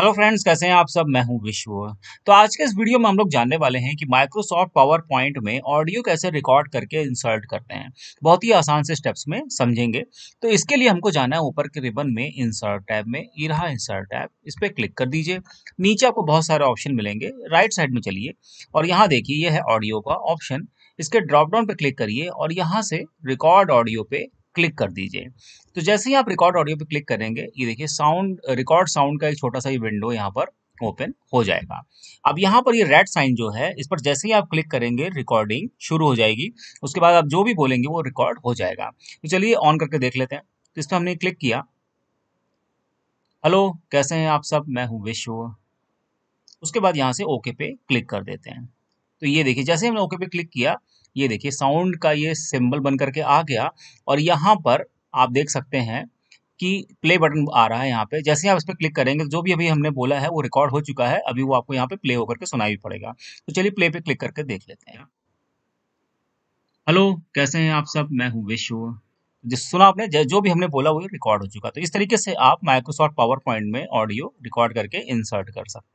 hello friends कैसे हैं आप सब मैं हूं विश्व तो आज के इस वीडियो में हम लोग जानने वाले हैं कि माइक्रोसॉफ्ट पावर पॉइंट में ऑडियो कैसे रिकॉर्ड करके इंसर्ट करते हैं बहुत ही आसान से स्टेप्स में समझेंगे तो इसके लिए हमको जाना है ऊपर के रिबन में इंसर्ट टैब में इरा इंसर्ट टैब इस पर क्लिक कर दीजिए नीचे आपको बहुत सारे ऑप्शन मिलेंगे राइट साइड में चलिए और यहाँ देखिए यह है ऑडियो का ऑप्शन इसके ड्रॉप डाउन पर क्लिक करिए और यहाँ से रिकॉर्ड ऑडियो पे क्लिक कर दीजिए तो जैसे ही आप रिकॉर्ड ऑडियो पे क्लिक करेंगे ये देखिए साउंड रिकॉर्ड साउंड का एक छोटा सा ये विंडो यहाँ पर ओपन हो जाएगा अब यहाँ पर ये रेड साइन जो है इस पर जैसे ही आप क्लिक करेंगे रिकॉर्डिंग शुरू हो जाएगी उसके बाद आप जो भी बोलेंगे वो रिकॉर्ड हो जाएगा तो चलिए ऑन करके देख लेते हैं तो इस पर हमने क्लिक किया हेलो कैसे हैं आप सब मैं हूँ विश्व उसके बाद यहाँ से ओके पे क्लिक कर देते हैं तो ये देखिए जैसे हमने ओके पे क्लिक किया ये देखिए साउंड का ये सिंबल बन करके आ गया और यहाँ पर आप देख सकते हैं कि प्ले बटन आ रहा है यहाँ पे जैसे आप इस पर क्लिक करेंगे जो भी अभी हमने बोला है वो रिकॉर्ड हो चुका है अभी वो आपको यहाँ पे प्ले होकर के सुनाई भी पड़ेगा तो चलिए प्ले पे क्लिक करके देख लेते हैं हेलो कैसे हैं आप सब मैं हूँ विश्व जिस सुना आपने जो भी हमने बोला वो रिकॉर्ड हो चुका तो इस तरीके से आप माइक्रोसॉफ्ट पावर पॉइंट में ऑडियो रिकॉर्ड करके इंसर्ट कर सकते हैं